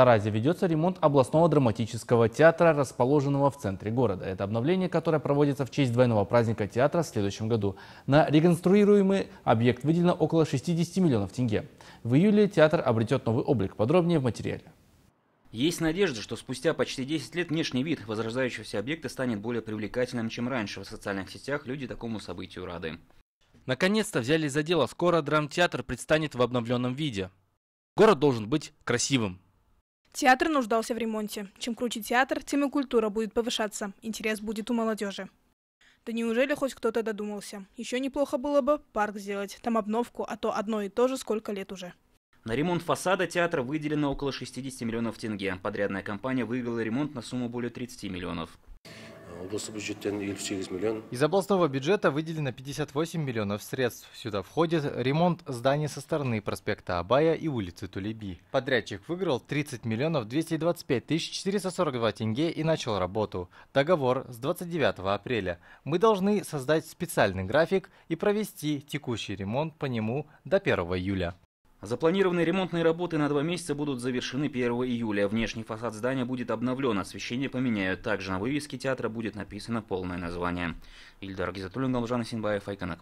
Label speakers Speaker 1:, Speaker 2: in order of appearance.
Speaker 1: Таразе ведется ремонт областного драматического театра, расположенного в центре города. Это обновление, которое проводится в честь двойного праздника театра в следующем году. На реконструируемый объект выделено около 60 миллионов тенге. В июле театр обретет новый облик. Подробнее в материале.
Speaker 2: Есть надежда, что спустя почти 10 лет внешний вид возрождающегося объекта станет более
Speaker 1: привлекательным, чем раньше. В социальных сетях люди такому событию рады. Наконец-то взяли за дело. Скоро драмтеатр предстанет в обновленном виде. Город должен быть красивым.
Speaker 3: Театр нуждался в ремонте. Чем круче театр, тем и культура будет повышаться. Интерес будет у молодежи. Да неужели хоть кто-то додумался? Еще неплохо было бы парк сделать, там обновку, а то одно и то же сколько лет уже.
Speaker 2: На ремонт фасада театра выделено около 60 миллионов тенге. Подрядная компания выиграла ремонт на сумму более 30 миллионов.
Speaker 4: Из областного бюджета выделено 58 миллионов средств. Сюда входит ремонт зданий со стороны проспекта Абая и улицы Тулеби. Подрядчик выиграл 30 миллионов 225 тысяч 442 тенге и начал работу. Договор с 29 апреля. Мы должны создать специальный график и провести текущий ремонт по нему до 1 июля. Запланированные ремонтные работы на два месяца будут завершены
Speaker 2: 1 июля. Внешний фасад здания будет обновлен, освещение поменяют. Также на вывеске театра будет
Speaker 1: написано полное название. Ильдар Гизатуллин, Галжан Синбаев, Айкон